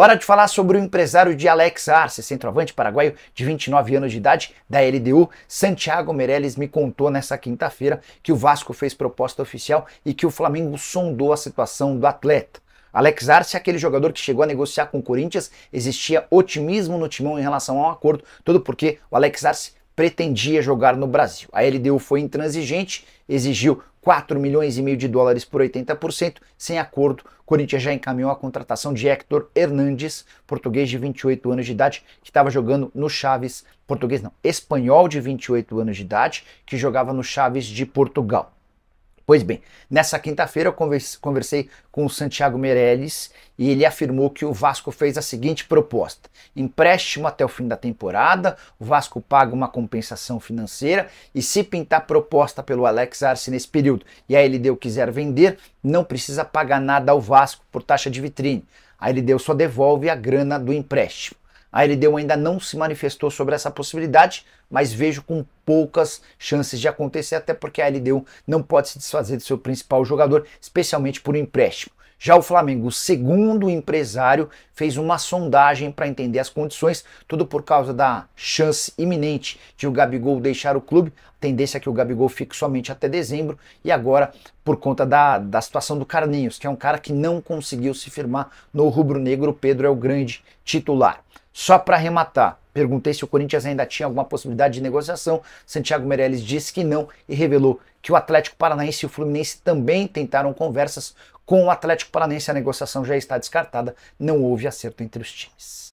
Hora de falar sobre o empresário de Alex Arce, centroavante paraguaio de 29 anos de idade da LDU. Santiago Meirelles me contou nessa quinta-feira que o Vasco fez proposta oficial e que o Flamengo sondou a situação do atleta. Alex Arce, é aquele jogador que chegou a negociar com o Corinthians, existia otimismo no timão em relação a um acordo, todo porque o Alex Arce pretendia jogar no Brasil. A LDU foi intransigente, exigiu 4 milhões e meio de dólares por 80%, sem acordo. Corinthians já encaminhou a contratação de Hector Hernandes, português de 28 anos de idade, que estava jogando no Chaves, português não, espanhol de 28 anos de idade, que jogava no Chaves de Portugal. Pois bem, nessa quinta-feira eu conversei com o Santiago Meirelles e ele afirmou que o Vasco fez a seguinte proposta: empréstimo até o fim da temporada, o Vasco paga uma compensação financeira e se pintar proposta pelo Alex Arce nesse período e a ele deu quiser vender, não precisa pagar nada ao Vasco por taxa de vitrine. A ele deu só devolve a grana do empréstimo. A LDU ainda não se manifestou sobre essa possibilidade, mas vejo com poucas chances de acontecer, até porque a LDU não pode se desfazer de seu principal jogador, especialmente por empréstimo. Já o Flamengo, o segundo empresário, fez uma sondagem para entender as condições, tudo por causa da chance iminente de o Gabigol deixar o clube. A tendência é que o Gabigol fique somente até dezembro e agora por conta da, da situação do Carlinhos, que é um cara que não conseguiu se firmar no rubro-negro. Pedro é o grande titular. Só para arrematar, Perguntei se o Corinthians ainda tinha alguma possibilidade de negociação. Santiago Meirelles disse que não e revelou que o Atlético Paranaense e o Fluminense também tentaram conversas com o Atlético Paranaense. A negociação já está descartada, não houve acerto entre os times.